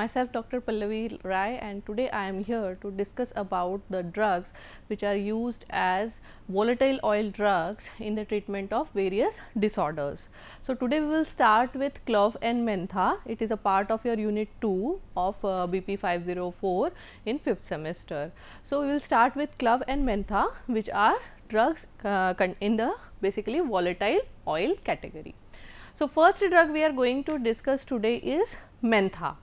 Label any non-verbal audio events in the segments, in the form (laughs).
myself Dr. Pallavi Rai and today I am here to discuss about the drugs which are used as volatile oil drugs in the treatment of various disorders. So, today we will start with clove and mentha. It is a part of your unit 2 of uh, BP 504 in 5th semester. So, we will start with clove and mentha which are drugs uh, in the basically volatile oil category. So, first drug we are going to discuss today is mentha.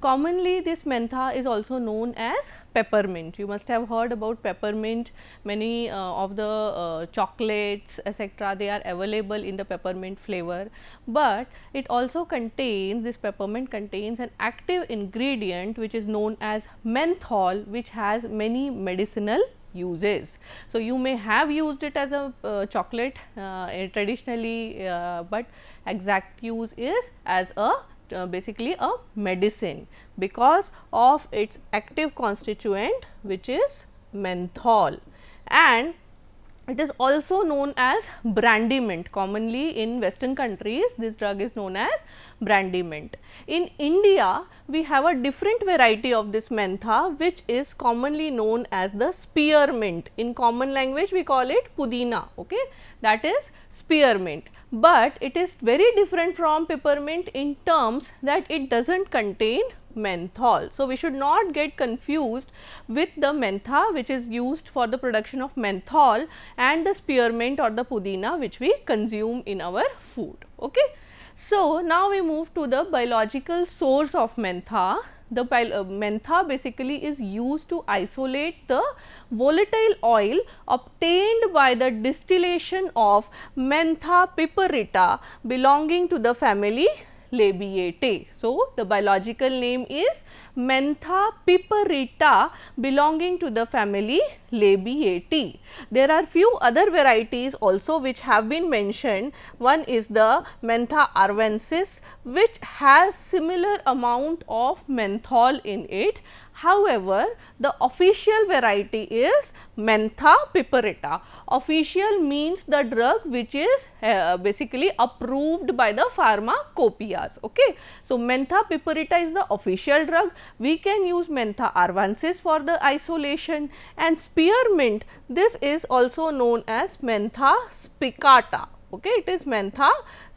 Commonly this mentha is also known as peppermint. You must have heard about peppermint, many uh, of the uh, chocolates etc. they are available in the peppermint flavor, but it also contains this peppermint contains an active ingredient which is known as menthol which has many medicinal uses. So, you may have used it as a uh, chocolate uh, traditionally, uh, but exact use is as a uh, basically a medicine because of its active constituent which is menthol and it is also known as mint. commonly in western countries this drug is known as mint. in india we have a different variety of this mentha which is commonly known as the spearmint in common language we call it pudina okay that is spearmint but it is very different from peppermint in terms that it does not contain menthol. So, we should not get confused with the mentha which is used for the production of menthol and the spearmint or the pudina which we consume in our food. Okay? So, now we move to the biological source of mentha the uh, mentha basically is used to isolate the volatile oil obtained by the distillation of mentha piperita belonging to the family labiatae. So, the biological name is Mentha piperita belonging to the family Labiatae. There are few other varieties also which have been mentioned. One is the Mentha arvensis which has similar amount of menthol in it However, the official variety is Mentha piperita. Official means the drug which is uh, basically approved by the pharmacopoeias. Okay. So, Mentha piperita is the official drug. We can use Mentha arvensis for the isolation and spearmint. This is also known as Mentha spicata okay it is mentha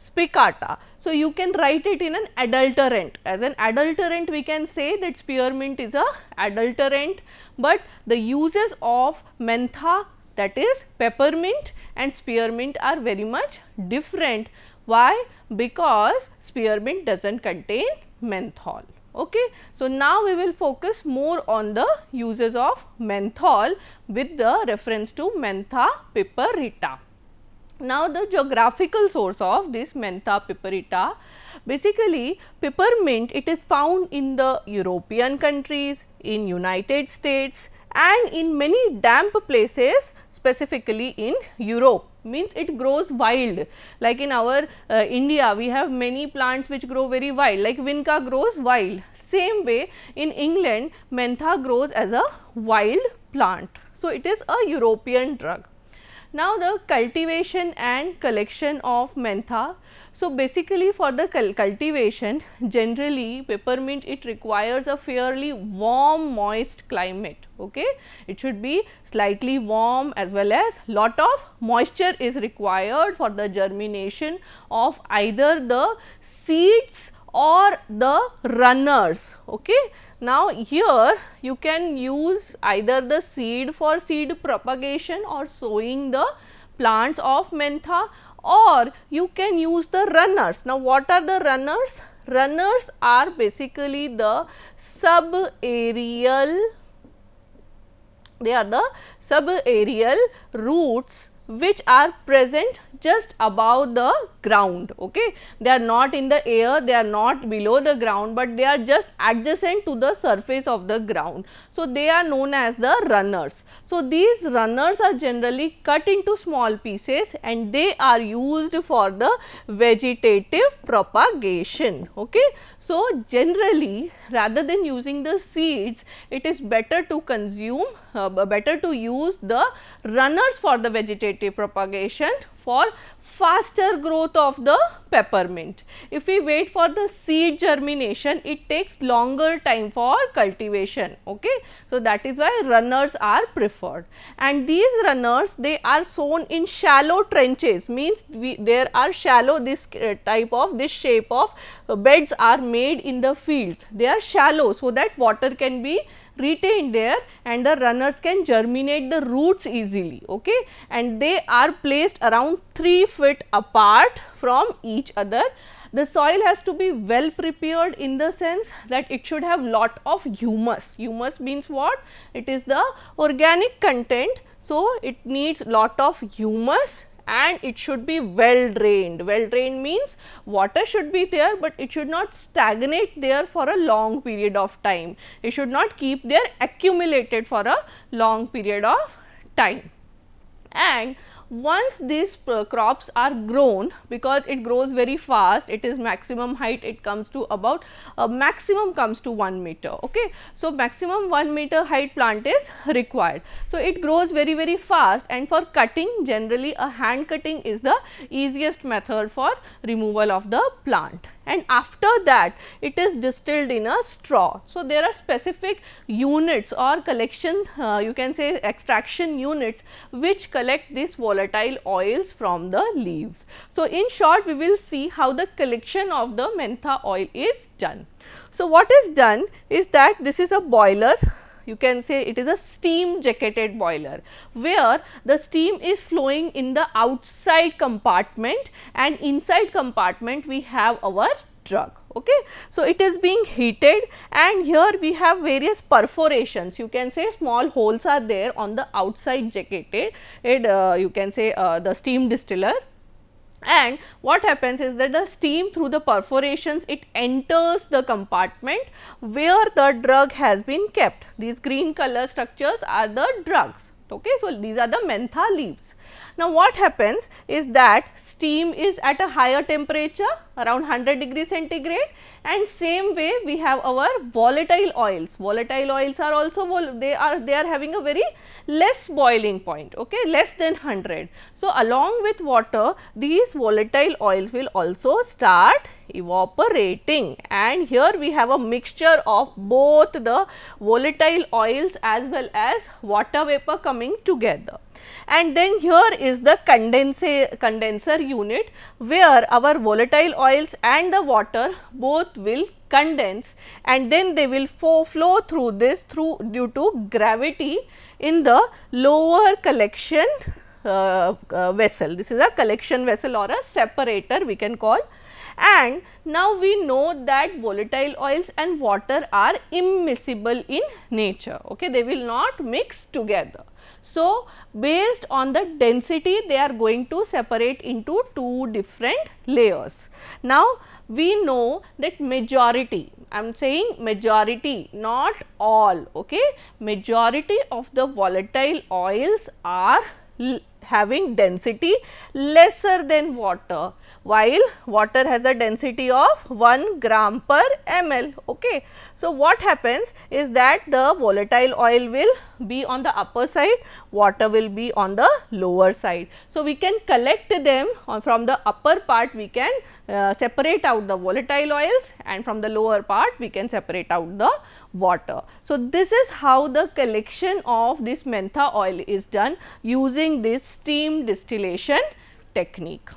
spicata so you can write it in an adulterant as an adulterant we can say that spearmint is a adulterant but the uses of mentha that is peppermint and spearmint are very much different why because spearmint doesn't contain menthol okay. So, now we will focus more on the uses of menthol with the reference to mentha piperita. Now, the geographical source of this Mentha piperita, basically peppermint it is found in the European countries, in United States and in many damp places specifically in Europe means it grows wild like in our uh, India we have many plants which grow very wild like vinca grows wild same way in England mentha grows as a wild plant. So, it is a European drug. Now the cultivation and collection of mentha. So basically for the cultivation generally peppermint it requires a fairly warm moist climate okay. It should be slightly warm as well as lot of moisture is required for the germination of either the seeds or the runners. Okay. Now, here you can use either the seed for seed propagation or sowing the plants of mentha or you can use the runners. Now, what are the runners? Runners are basically the subaerial, they are the subaerial roots which are present just above the ground okay they are not in the air they are not below the ground but they are just adjacent to the surface of the ground so they are known as the runners so these runners are generally cut into small pieces and they are used for the vegetative propagation okay so, generally rather than using the seeds, it is better to consume, uh, better to use the runners for the vegetative propagation for faster growth of the peppermint. If we wait for the seed germination, it takes longer time for cultivation. Okay. So, that is why runners are preferred and these runners they are sown in shallow trenches means we, there are shallow this uh, type of this shape of uh, beds are made in the fields. They are shallow so that water can be retained there and the runners can germinate the roots easily okay and they are placed around 3 feet apart from each other the soil has to be well prepared in the sense that it should have lot of humus. Humus means what? It is the organic content. So, it needs lot of humus and it should be well drained. Well drained means water should be there, but it should not stagnate there for a long period of time. It should not keep there accumulated for a long period of time. And once these uh, crops are grown because it grows very fast, it is maximum height, it comes to about uh, maximum comes to 1 meter. Okay. So, maximum 1 meter height plant is required. So, it grows very very fast and for cutting generally a hand cutting is the easiest method for removal of the plant and after that it is distilled in a straw. So, there are specific units or collection uh, you can say extraction units which collect these volatile oils from the leaves. So, in short we will see how the collection of the mentha oil is done. So, what is done is that this is a boiler you can say it is a steam jacketed boiler where the steam is flowing in the outside compartment and inside compartment we have our drug okay. So, it is being heated and here we have various perforations you can say small holes are there on the outside jacketed it uh, you can say uh, the steam distiller and what happens is that the steam through the perforations it enters the compartment where the drug has been kept. These green color structures are the drugs. Okay, so these are the mentha leaves. Now, what happens is that steam is at a higher temperature around 100 degree centigrade and same way we have our volatile oils. Volatile oils are also they are they are having a very less boiling point, okay, less than 100. So, along with water these volatile oils will also start evaporating and here we have a mixture of both the volatile oils as well as water vapor coming together. And then here is the condenser, condenser unit where our volatile oils and the water both will condense and then they will flow through this through due to gravity in the lower collection uh, uh, vessel. This is a collection vessel or a separator we can call and now we know that volatile oils and water are immiscible in nature. Okay, They will not mix together. So, based on the density they are going to separate into two different layers. Now, we know that majority, I am saying majority not all, okay, majority of the volatile oils are having density lesser than water while water has a density of 1 gram per ml. Okay. So, what happens is that the volatile oil will be on the upper side, water will be on the lower side. So, we can collect them from the upper part we can uh, separate out the volatile oils and from the lower part we can separate out the water. So, this is how the collection of this mentha oil is done using this steam distillation technique.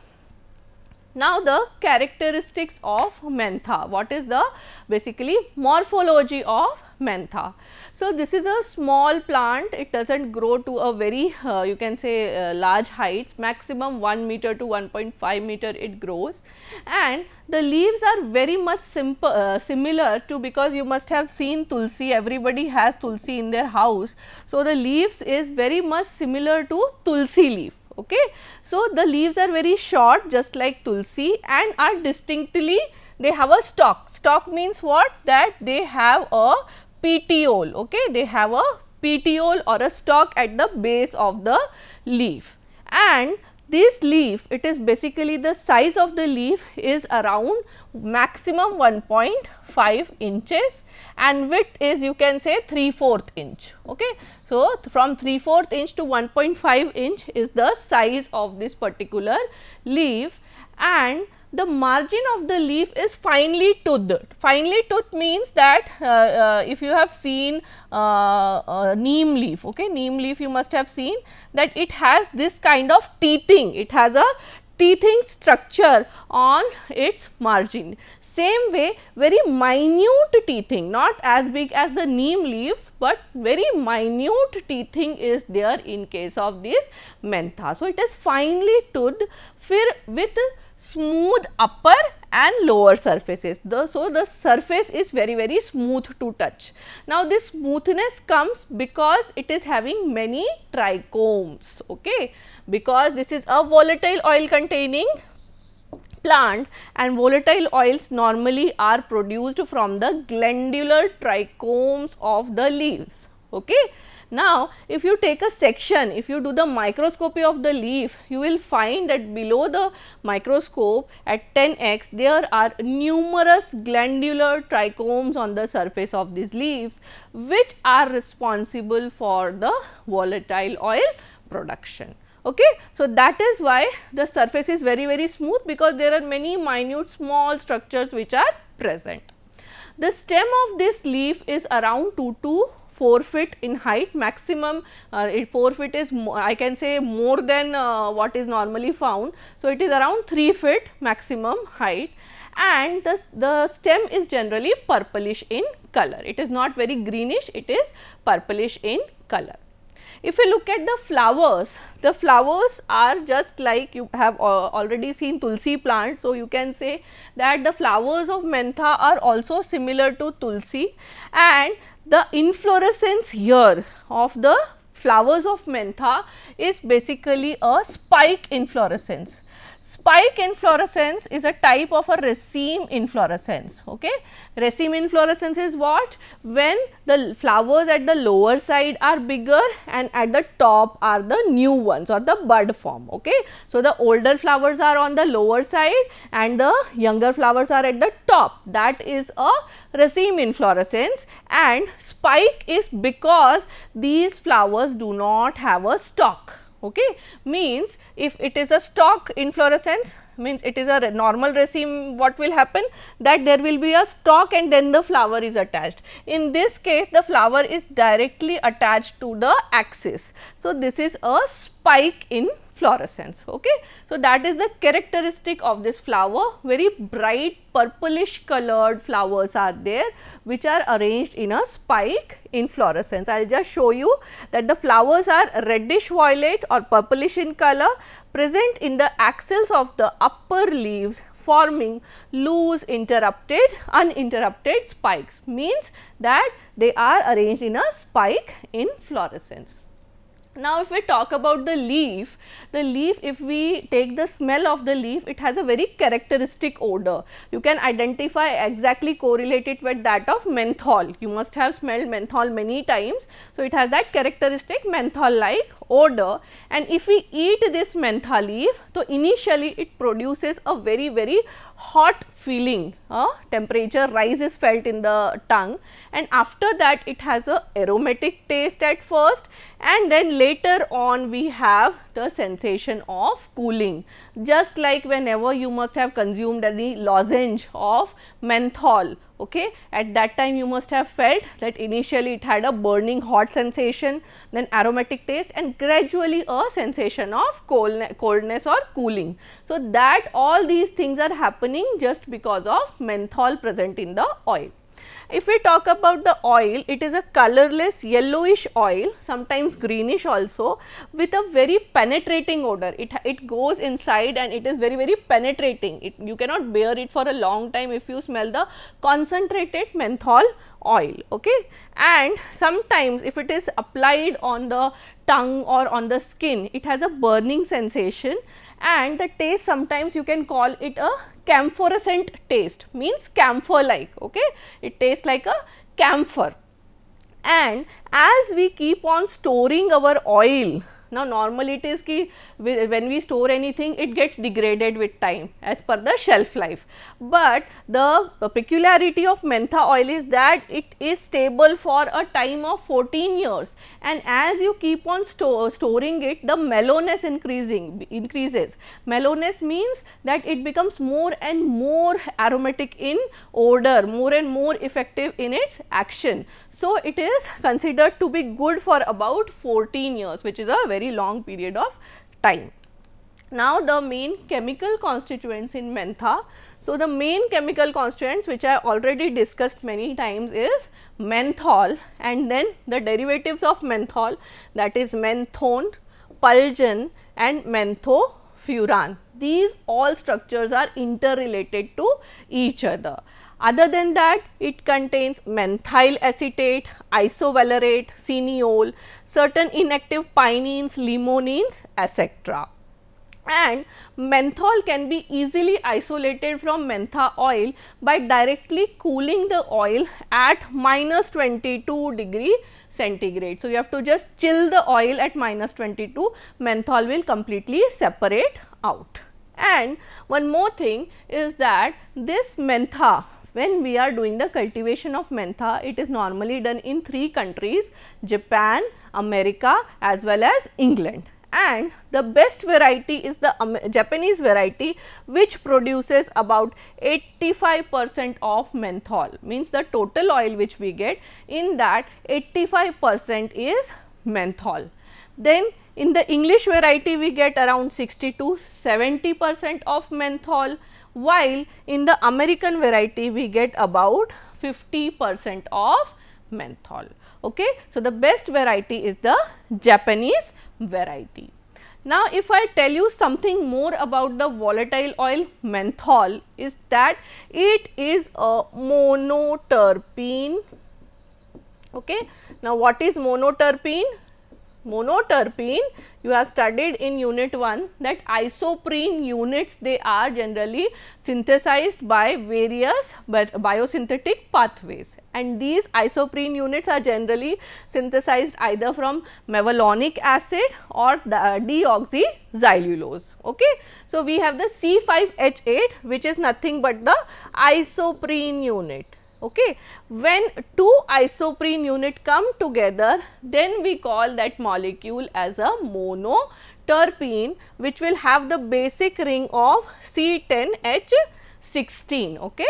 Now, the characteristics of mentha, what is the basically morphology of mentha. So, this is a small plant, it does not grow to a very uh, you can say uh, large height, maximum 1 meter to 1.5 meter it grows and the leaves are very much simple, uh, similar to because you must have seen tulsi, everybody has tulsi in their house. So, the leaves is very much similar to tulsi leaf okay. So, the leaves are very short just like tulsi and are distinctly they have a stalk. Stalk means what? That they have a petiole, okay. They have a petiole or a stalk at the base of the leaf and this leaf it is basically the size of the leaf is around maximum 1.5 inches and width is you can say 3 4th inch okay so from 3 4th inch to 1.5 inch is the size of this particular leaf and the margin of the leaf is finely toothed. Finely toothed means that uh, uh, if you have seen uh, neem leaf, okay, neem leaf you must have seen that it has this kind of teething, it has a teething structure on its margin. Same way very minute teething not as big as the neem leaves, but very minute teething is there in case of this mentha. So, it is finely toothed with smooth upper and lower surfaces. The, so, the surface is very very smooth to touch. Now, this smoothness comes because it is having many trichomes okay because this is a volatile oil containing plant and volatile oils normally are produced from the glandular trichomes of the leaves. Okay. Now, if you take a section, if you do the microscopy of the leaf, you will find that below the microscope at 10x, there are numerous glandular trichomes on the surface of these leaves, which are responsible for the volatile oil production okay. So, that is why the surface is very very smooth because there are many minute small structures which are present. The stem of this leaf is around 2 to 4 feet in height maximum uh, 4 feet is I can say more than uh, what is normally found. So, it is around 3 feet maximum height and the, the stem is generally purplish in color. It is not very greenish, it is purplish in color. If you look at the flowers, the flowers are just like you have uh, already seen tulsi plant. So, you can say that the flowers of mentha are also similar to tulsi and the inflorescence here of the flowers of mentha is basically a spike inflorescence. Spike inflorescence is a type of a raceme inflorescence. Okay, raceme inflorescence is what? When the flowers at the lower side are bigger and at the top are the new ones or the bud form. Okay, so the older flowers are on the lower side and the younger flowers are at the top. That is a raceme inflorescence and spike is because these flowers do not have a stalk okay means if it is a stalk inflorescence means it is a normal raceme what will happen that there will be a stalk and then the flower is attached. In this case the flower is directly attached to the axis. So, this is a spike in fluorescence. Okay? So, that is the characteristic of this flower, very bright purplish colored flowers are there which are arranged in a spike in fluorescence. I will just show you that the flowers are reddish violet or purplish in color present in the axils of the upper leaves forming loose interrupted uninterrupted spikes means that they are arranged in a spike in fluorescence. Now, if we talk about the leaf, the leaf if we take the smell of the leaf, it has a very characteristic odor. You can identify exactly correlate it with that of menthol. You must have smelled menthol many times. So, it has that characteristic menthol like odor and if we eat this menthol leaf, so initially it produces a very very hot feeling, uh, temperature rise is felt in the tongue and after that it has a aromatic taste at first and then later on we have the sensation of cooling. Just like whenever you must have consumed any lozenge of menthol okay at that time you must have felt that initially it had a burning hot sensation then aromatic taste and gradually a sensation of coldness or cooling so that all these things are happening just because of menthol present in the oil if we talk about the oil, it is a colorless yellowish oil, sometimes greenish also with a very penetrating odor. It, it goes inside and it is very, very penetrating. It, you cannot bear it for a long time if you smell the concentrated menthol oil okay and sometimes if it is applied on the tongue or on the skin it has a burning sensation and the taste sometimes you can call it a camphorescent taste means camphor like okay it tastes like a camphor and as we keep on storing our oil now normally it is ki when we store anything it gets degraded with time as per the shelf life. But the peculiarity of mentha oil is that it is stable for a time of 14 years and as you keep on store, storing it the mellowness increasing increases. Mellowness means that it becomes more and more aromatic in odor, more and more effective in its action. So, it is considered to be good for about 14 years which is a very very long period of time. Now, the main chemical constituents in mentha. So, the main chemical constituents which I already discussed many times is menthol and then the derivatives of menthol that is menthone, pulgin and menthofuran. These all structures are interrelated to each other. Other than that, it contains menthyl acetate, isovalerate, cineol, certain inactive pinenes, limonenes, etc. And menthol can be easily isolated from mentha oil by directly cooling the oil at minus 22 degree centigrade. So, you have to just chill the oil at minus 22, menthol will completely separate out. And one more thing is that this mentha when we are doing the cultivation of mentha, it is normally done in three countries, Japan, America as well as England and the best variety is the um, Japanese variety which produces about 85 percent of menthol means the total oil which we get in that 85 percent is menthol. Then in the English variety we get around 60 to 70 percent of menthol while in the American variety we get about 50 percent of menthol. Okay. So, the best variety is the Japanese variety. Now, if I tell you something more about the volatile oil menthol is that it is a monoterpene. Okay. Now, what is monoterpene? monoterpene, you have studied in unit 1 that isoprene units they are generally synthesized by various biosynthetic pathways and these isoprene units are generally synthesized either from mevalonic acid or uh, deoxyxylulose. Okay? So, we have the C5H8 which is nothing but the isoprene unit Okay. When two isoprene unit come together, then we call that molecule as a monoterpene which will have the basic ring of C10H16. Okay.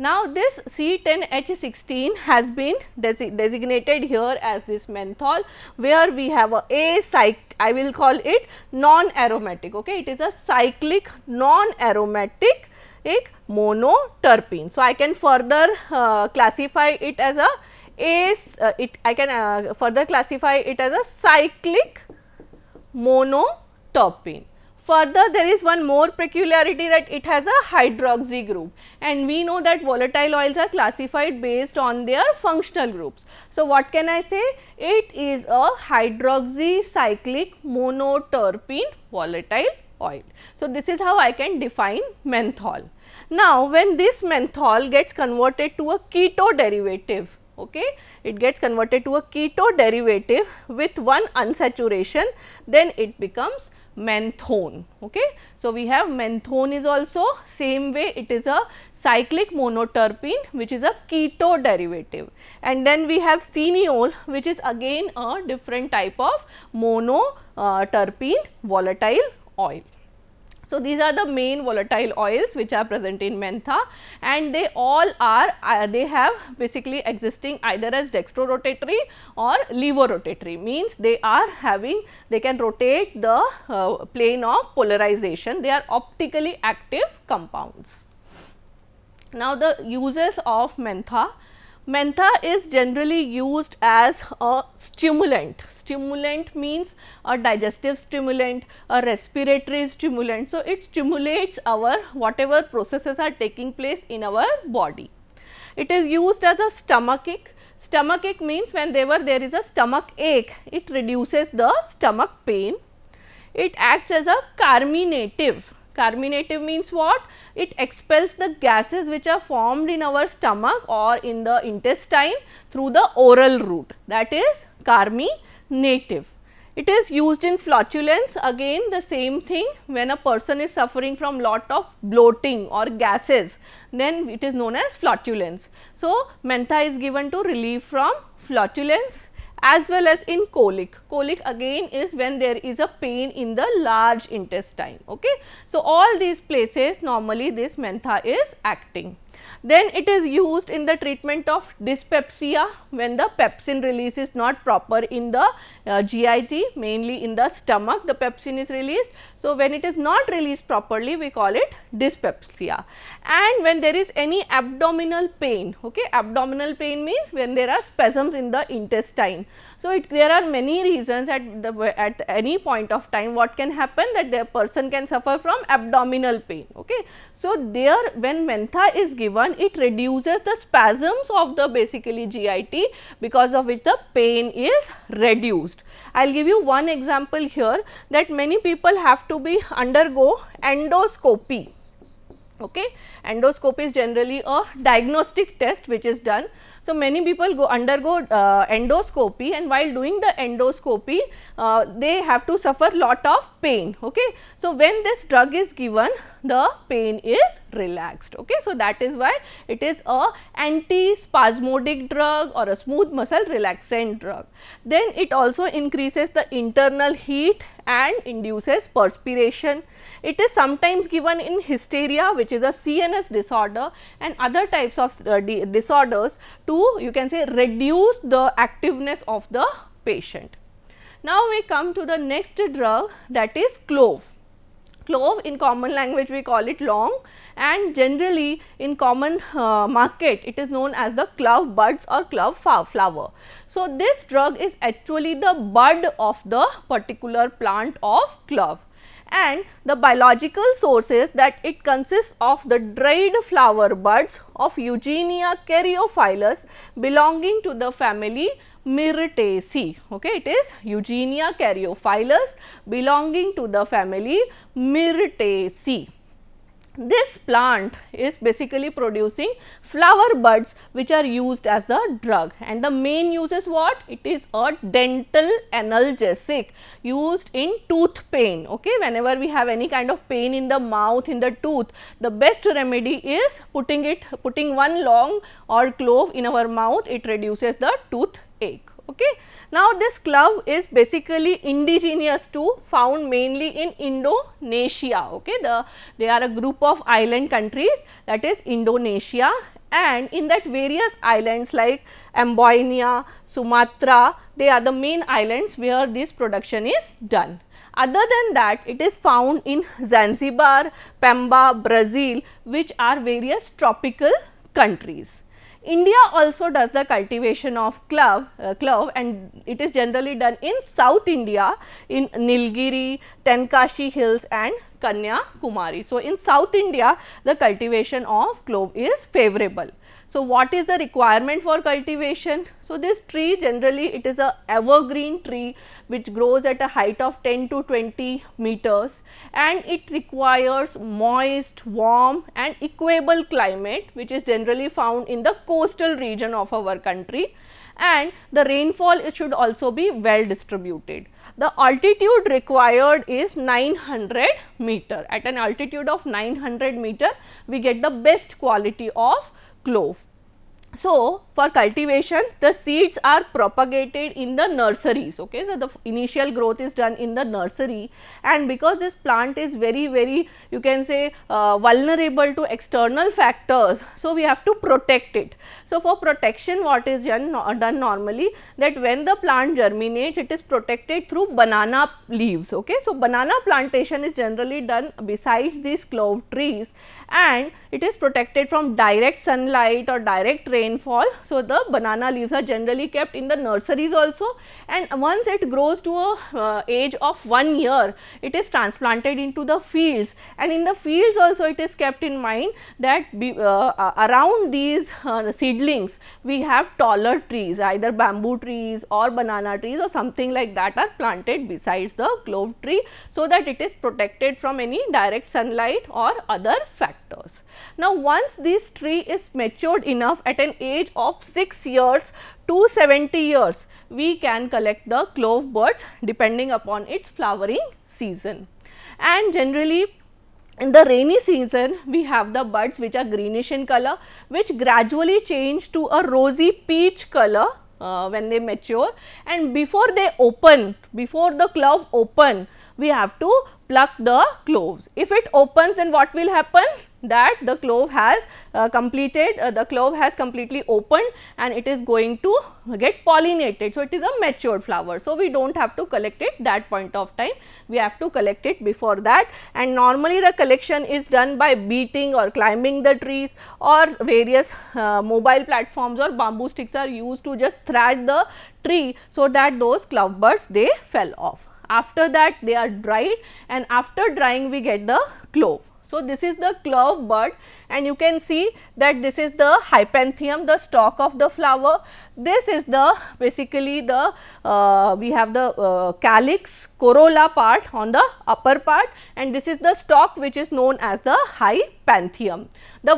Now, this C10H16 has been desi designated here as this menthol where we have a acyclic, I will call it non-aromatic, okay. it is a cyclic non-aromatic एक monoterpene. So, I can further uh, classify it as a is uh, it I can uh, further classify it as a cyclic monoterpene. Further there is one more peculiarity that it has a hydroxy group and we know that volatile oils are classified based on their functional groups. So, what can I say? It is a hydroxy cyclic monoterpene volatile oil. So, this is how I can define menthol. Now, when this menthol gets converted to a keto derivative, okay, it gets converted to a keto derivative with one unsaturation, then it becomes menthone. Okay. So, we have menthone is also same way it is a cyclic monoterpene which is a keto derivative and then we have cineol which is again a different type of monoterpene volatile oil. So, these are the main volatile oils which are present in mentha and they all are uh, they have basically existing either as dextrorotatory or levorotatory means they are having they can rotate the uh, plane of polarization they are optically active compounds. Now, the uses of mentha Mentha is generally used as a stimulant. Stimulant means a digestive stimulant, a respiratory stimulant. So, it stimulates our whatever processes are taking place in our body. It is used as a stomachic. ache means when there were there is a stomach ache, it reduces the stomach pain. It acts as a carminative Carminative means what? It expels the gases which are formed in our stomach or in the intestine through the oral route that is carminative. It is used in flatulence again the same thing when a person is suffering from lot of bloating or gases then it is known as flatulence. So, mentha is given to relieve from flatulence as well as in colic. Colic again is when there is a pain in the large intestine. Okay? So, all these places normally this mentha is acting. Then it is used in the treatment of dyspepsia when the pepsin release is not proper in the uh, GIT mainly in the stomach the pepsin is released. So, when it is not released properly we call it dyspepsia and when there is any abdominal pain okay abdominal pain means when there are spasms in the intestine. So, it, there are many reasons at the at any point of time what can happen that the person can suffer from abdominal pain okay. So, there when mentha is given it reduces the spasms of the basically GIT because of which the pain is reduced used. I will give you one example here that many people have to be undergo endoscopy. Okay. Endoscopy is generally a diagnostic test which is done. So, many people go undergo uh, endoscopy and while doing the endoscopy, uh, they have to suffer lot of pain. Okay. So, when this drug is given the pain is relaxed. Okay. So, that is why it is a anti-spasmodic drug or a smooth muscle relaxant drug. Then it also increases the internal heat and induces perspiration. It is sometimes given in hysteria which is a CNS disorder and other types of uh, disorders to you can say reduce the activeness of the patient. Now, we come to the next drug that is clove. Clove in common language we call it long and generally in common uh, market it is known as the clove buds or clove flower. So, this drug is actually the bud of the particular plant of clove and the biological sources that it consists of the dried flower buds of Eugenia caryophyllus belonging to the family Myrtaceae. Okay, it is Eugenia caryophyllus belonging to the family Myrtaceae. This plant is basically producing flower buds which are used as the drug and the main use is what? It is a dental analgesic used in tooth pain. Okay, Whenever we have any kind of pain in the mouth, in the tooth, the best remedy is putting it, putting one long or clove in our mouth, it reduces the tooth ache. Okay. Now, this glove is basically indigenous to found mainly in Indonesia. Okay, the they are a group of island countries that is Indonesia and in that various islands like Amboyna, Sumatra, they are the main islands where this production is done. Other than that, it is found in Zanzibar, Pemba, Brazil, which are various tropical countries. India also does the cultivation of clove, uh, clove and it is generally done in South India in Nilgiri, Tenkashi hills and Kanya Kumari. So, in South India the cultivation of clove is favorable. So, what is the requirement for cultivation? So, this tree generally it is a evergreen tree which grows at a height of 10 to 20 meters and it requires moist, warm and equable climate which is generally found in the coastal region of our country and the rainfall should also be well distributed. The altitude required is 900 meter. At an altitude of 900 meter, we get the best quality of clove. So, for cultivation the seeds are propagated in the nurseries ok. So, the initial growth is done in the nursery and because this plant is very very you can say uh, vulnerable to external factors. So, we have to protect it. So, for protection what is done, done normally that when the plant germinates it is protected through banana leaves ok. So, banana plantation is generally done besides these clove trees and it is protected from direct sunlight or direct rain rainfall. So, the banana leaves are generally kept in the nurseries also and once it grows to a uh, age of 1 year, it is transplanted into the fields and in the fields also it is kept in mind that be, uh, around these uh, seedlings we have taller trees either bamboo trees or banana trees or something like that are planted besides the clove tree so that it is protected from any direct sunlight or other factors factors. Now, once this tree is matured enough at an age of 6 years to 70 years, we can collect the clove buds depending upon its flowering season. And generally in the rainy season, we have the buds which are greenish in color, which gradually change to a rosy peach color uh, when they mature and before they open, before the clove open, we have to pluck the cloves. If it opens then what will happen? That the clove has uh, completed, uh, the clove has completely opened and it is going to get pollinated. So, it is a matured flower. So, we do not have to collect it that point of time, we have to collect it before that and normally the collection is done by beating or climbing the trees or various uh, mobile platforms or bamboo sticks are used to just thrash the tree so that those clovebirds they fell off. After that they are dried and after drying we get the clove. So, this is the clove bud and you can see that this is the hypanthium, the stalk of the flower. This is the basically the uh, we have the uh, calyx corolla part on the upper part and this is the stalk which is known as the high the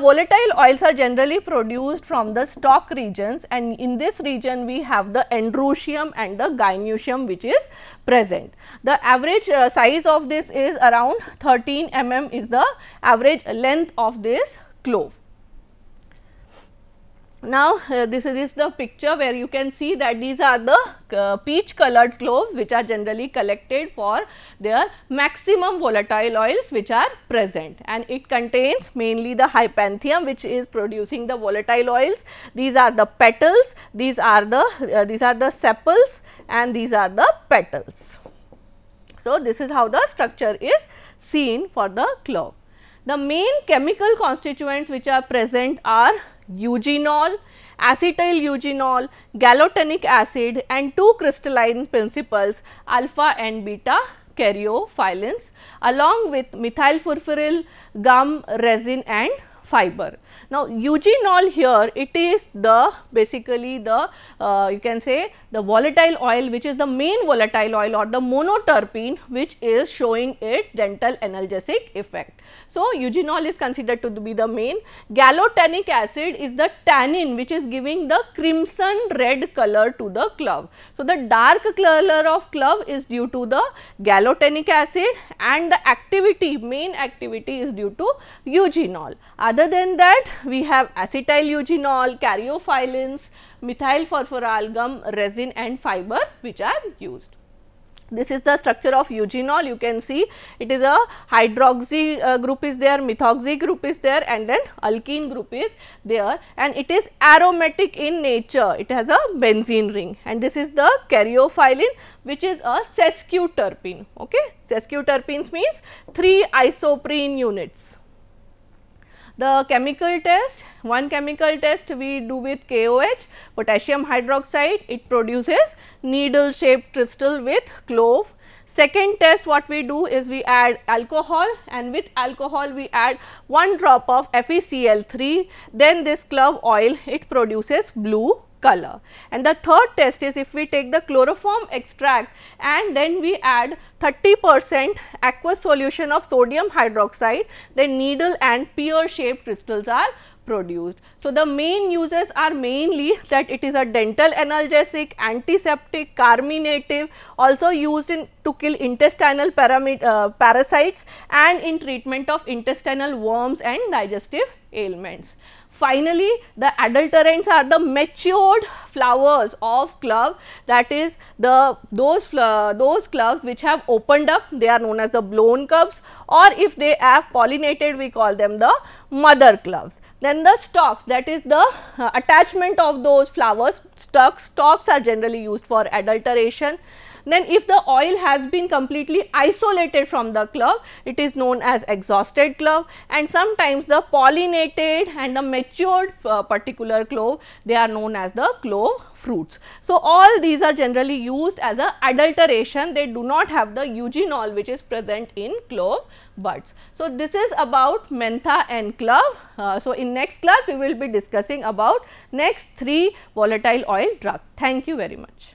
volatile oils are generally produced from the stock regions and in this region we have the androsium and the gynoecium which is present. The average uh, size of this is around 13 mm is the average length of this clove. Now, uh, this is the picture where you can see that these are the uh, peach colored cloves which are generally collected for their maximum volatile oils which are present and it contains mainly the hypanthium which is producing the volatile oils. These are the petals, these are the, uh, these are the sepals and these are the petals. So, this is how the structure is seen for the clove. The main chemical constituents which are present are eugenol, acetyl eugenol, galotenic acid and two crystalline principles alpha and beta karyophyllins along with methyl methylfurfuryl, gum, resin and fiber. Now, eugenol here it is the basically the uh, you can say the volatile oil which is the main volatile oil or the monoterpene which is showing its dental analgesic effect. So, eugenol is considered to be the main. Gallotanic acid is the tannin which is giving the crimson red color to the clove. So, the dark color of clove is due to the gallotanic acid and the activity main activity is due to eugenol. Other than that we have acetyl eugenol, caryophyllins, methyl gum, resin and fiber which are used. This is the structure of eugenol you can see it is a hydroxy uh, group is there, methoxy group is there and then alkene group is there and it is aromatic in nature. It has a benzene ring and this is the karyophyllin which is a sesquiterpene. Okay? Sesquiterpenes means 3 isoprene units. The chemical test, one chemical test we do with KOH, potassium hydroxide, it produces needle shaped crystal with clove. Second test what we do is we add alcohol and with alcohol we add one drop of FeCl3, then this clove oil it produces blue color. And the third test is if we take the chloroform extract and then we add 30 percent aqueous solution of sodium hydroxide, then needle and pear shaped crystals are produced. So, the main uses are mainly (laughs) that it is a dental analgesic, antiseptic, carminative, also used in to kill intestinal uh, parasites and in treatment of intestinal worms and digestive ailments. Finally, the adulterants are the matured flowers of clove that is the those those cloves which have opened up they are known as the blown cloves or if they have pollinated we call them the mother cloves. Then the stalks that is the uh, attachment of those flowers stalks, stalks are generally used for adulteration then if the oil has been completely isolated from the clove, it is known as exhausted clove and sometimes the pollinated and the matured uh, particular clove, they are known as the clove fruits. So, all these are generally used as a adulteration, they do not have the eugenol which is present in clove buds. So, this is about mentha and clove. Uh, so, in next class we will be discussing about next three volatile oil drug. Thank you very much.